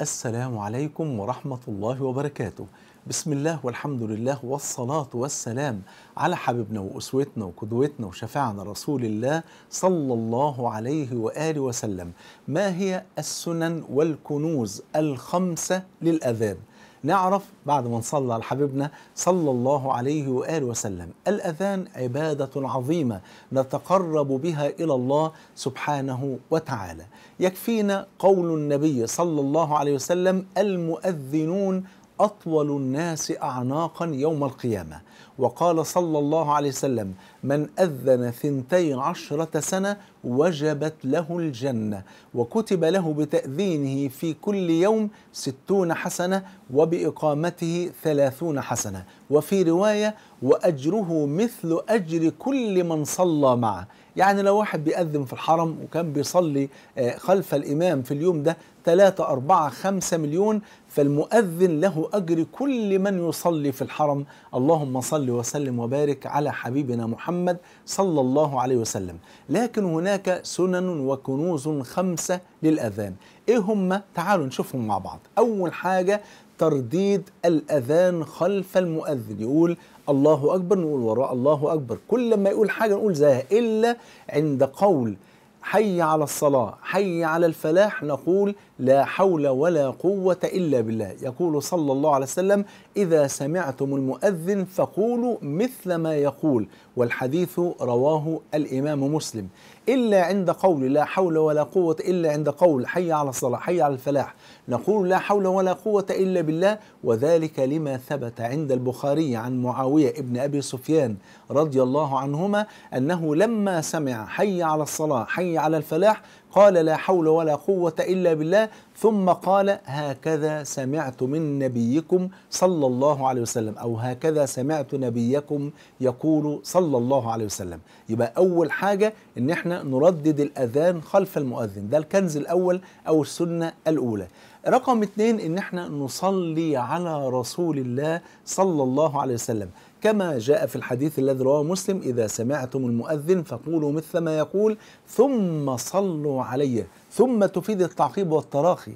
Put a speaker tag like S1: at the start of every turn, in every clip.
S1: السلام عليكم ورحمة الله وبركاته بسم الله والحمد لله والصلاة والسلام على حبيبنا وأسوتنا وقدوتنا وشفاعنا رسول الله صلى الله عليه وآله وسلم ما هي السنن والكنوز الخمسة للأذان نعرف بعد ما نصلي على حبيبنا صلى الله عليه وآله وسلم الأذان عبادة عظيمة نتقرب بها إلى الله سبحانه وتعالى يكفينا قول النبي صلى الله عليه وسلم المؤذنون أطول الناس أعناقا يوم القيامة وقال صلى الله عليه وسلم من أذن ثنتي عشرة سنة وجبت له الجنة وكتب له بتأذينه في كل يوم ستون حسنة وبإقامته ثلاثون حسنة وفي رواية وأجره مثل أجر كل من صلى معه يعني لو واحد بيأذن في الحرم وكان بيصلي آه، خلف الإمام في اليوم ده ثلاثة أربعة خمسة مليون فالمؤذن له أجر كل من يصلي في الحرم اللهم صل وسلم وبارك على حبيبنا محمد محمد صلى الله عليه وسلم لكن هناك سنن وكنوز خمسة للأذان إيه هم؟ تعالوا نشوفهم مع بعض أول حاجة ترديد الأذان خلف المؤذن يقول الله أكبر نقول وراء الله أكبر كل ما يقول حاجة نقول زيها إلا عند قول حي على الصلاة حي على الفلاح نقول لا حول ولا قوة إلا بالله يقول صلى الله عليه وسلم إذا سمعتم المؤذن فقولوا مثل ما يقول والحديث رواه الإمام مسلم إلا عند قول لا حول ولا قوة إلا عند قول حي على الصلاة حي على الفلاح نقول لا حول ولا قوة إلا بالله وذلك لما ثبت عند البخاري عن معاوية ابن أبي سفيان رضي الله عنهما أنه لما سمع حي على الصلاة حي على الفلاح قال لا حول ولا قوة إلا بالله ثم قال هكذا سمعت من نبيكم صلى الله عليه وسلم أو هكذا سمعت نبيكم يقول صلى الله عليه وسلم يبقى أول حاجة إن احنا نردد الأذان خلف المؤذن ده الكنز الأول أو السنة الأولى رقم اتنين إن احنا نصلي على رسول الله صلى الله عليه وسلم كما جاء في الحديث الذي رواه مسلم إذا سمعتم المؤذن فقولوا مثل ما يقول ثم صلوا عليه ثم تفيد التعقيب والتراخي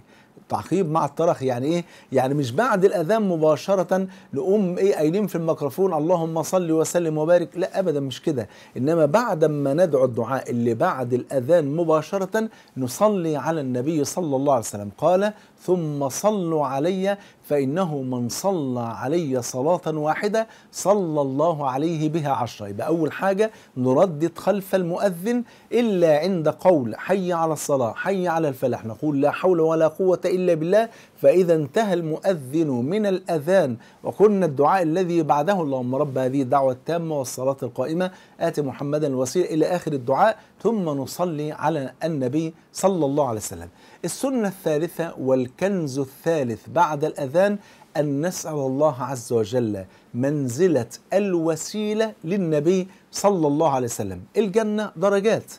S1: تعقيب مع الطرخ يعني ايه يعني مش بعد الاذان مباشره نقوم ايه قايلين في الميكروفون اللهم صل وسلم وبارك لا ابدا مش كده انما بعد ما ندعو الدعاء اللي بعد الاذان مباشره نصلي على النبي صلى الله عليه وسلم قال ثم صلوا علي فإنه من صلى علي صلاة واحدة صلى الله عليه بها عشرة يبقى أول حاجة نردد خلف المؤذن إلا عند قول حي على الصلاة حي على الفلاح نقول لا حول ولا قوة إلا إلا بالله فإذا انتهى المؤذن من الأذان وقلنا الدعاء الذي بعده اللهم رب هذه الدعوة التامة والصلاة القائمة آت محمدا الوسيله إلى آخر الدعاء ثم نصلي على النبي صلى الله عليه وسلم السنة الثالثة والكنز الثالث بعد الأذان أن نسأل الله عز وجل منزلة الوسيلة للنبي صلى الله عليه وسلم الجنة درجات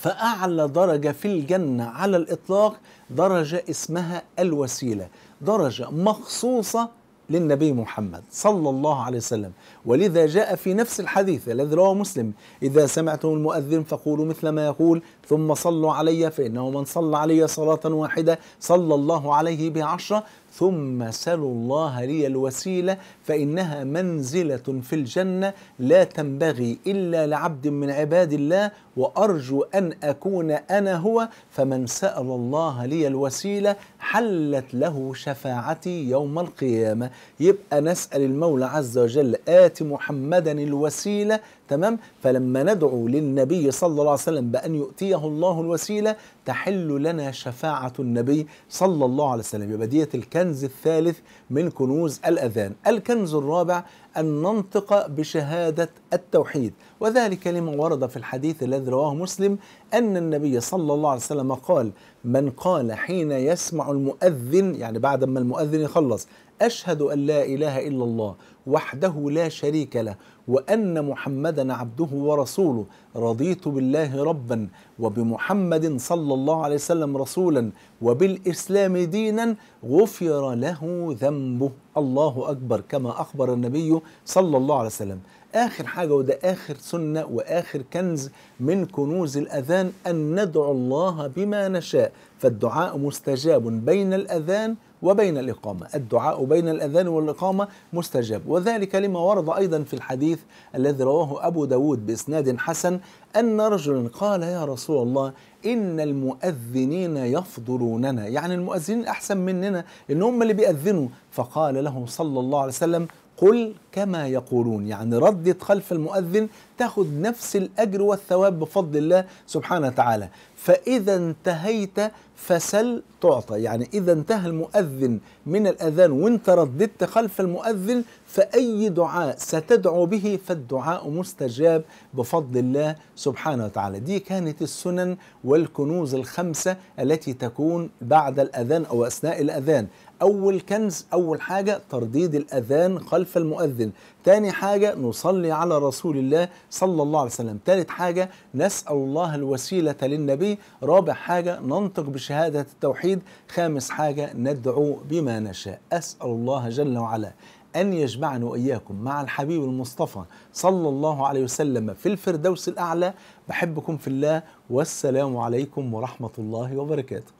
S1: فأعلى درجة في الجنة على الإطلاق درجة اسمها الوسيلة درجة مخصوصة للنبي محمد صلى الله عليه وسلم ولذا جاء في نفس الحديث الذي رواه مسلم إذا سمعتم المؤذن فقولوا مثل ما يقول ثم صلوا علي فإنه من صلى علي صلاة واحدة صلى الله عليه بعشرة ثم سلوا الله لي الوسيلة فإنها منزلة في الجنة لا تنبغي إلا لعبد من عباد الله وأرجو أن أكون أنا هو فمن سأل الله لي الوسيلة حلت له شفاعتي يوم القيامة يبقى نسأل المولى عز وجل آت محمدا الوسيلة تمام فلما ندعو للنبي صلى الله عليه وسلم بأن يؤتيه الله الوسيلة تحل لنا شفاعة النبي صلى الله عليه وسلم يبقى ديت الكلمة الكنز الثالث من كنوز الأذان الكنز الرابع أن ننطق بشهادة التوحيد وذلك لما ورد في الحديث الذي رواه مسلم أن النبي صلى الله عليه وسلم قال من قال حين يسمع المؤذن يعني بعد ما المؤذن يخلص أشهد أن لا إله إلا الله وحده لا شريك له وأن محمدا عبده ورسوله رضيت بالله ربا وبمحمد صلى الله عليه وسلم رسولا وبالإسلام دينا غفر له ذنبه الله أكبر كما أخبر النبي صلى الله عليه وسلم آخر حاجة وده آخر سنة وآخر كنز من كنوز الأذان أن ندعو الله بما نشاء فالدعاء مستجاب بين الأذان وبين الإقامة الدعاء بين الأذان والإقامة مستجاب وذلك لما ورد أيضا في الحديث الذي رواه أبو داود بإسناد حسن أن رجلا قال يا رسول الله إن المؤذنين يفضلوننا يعني المؤذنين أحسن مننا إن هم اللي بيأذنوا فقال له صلى الله عليه وسلم قل كما يقولون يعني ردت خلف المؤذن تاخذ نفس الأجر والثواب بفضل الله سبحانه وتعالى فإذا انتهيت فسل تعطى يعني إذا انتهى المؤذن من الأذان وانت رددت خلف المؤذن فأي دعاء ستدعو به فالدعاء مستجاب بفضل الله سبحانه وتعالى دي كانت السنن والكنوز الخمسة التي تكون بعد الأذان أو أثناء الأذان أول كنز أول حاجة ترديد الأذان خلف المؤذن ثاني حاجة نصلي على رسول الله صلى الله عليه وسلم ثالث حاجة نسأل الله الوسيلة للنبي الإسلامي رابع حاجة ننطق بشهادة التوحيد خامس حاجة ندعو بما نشاء أسأل الله جل وعلا أن يجمعنا وإياكم مع الحبيب المصطفى صلى الله عليه وسلم في الفردوس الأعلى بحبكم في الله والسلام عليكم ورحمة الله وبركاته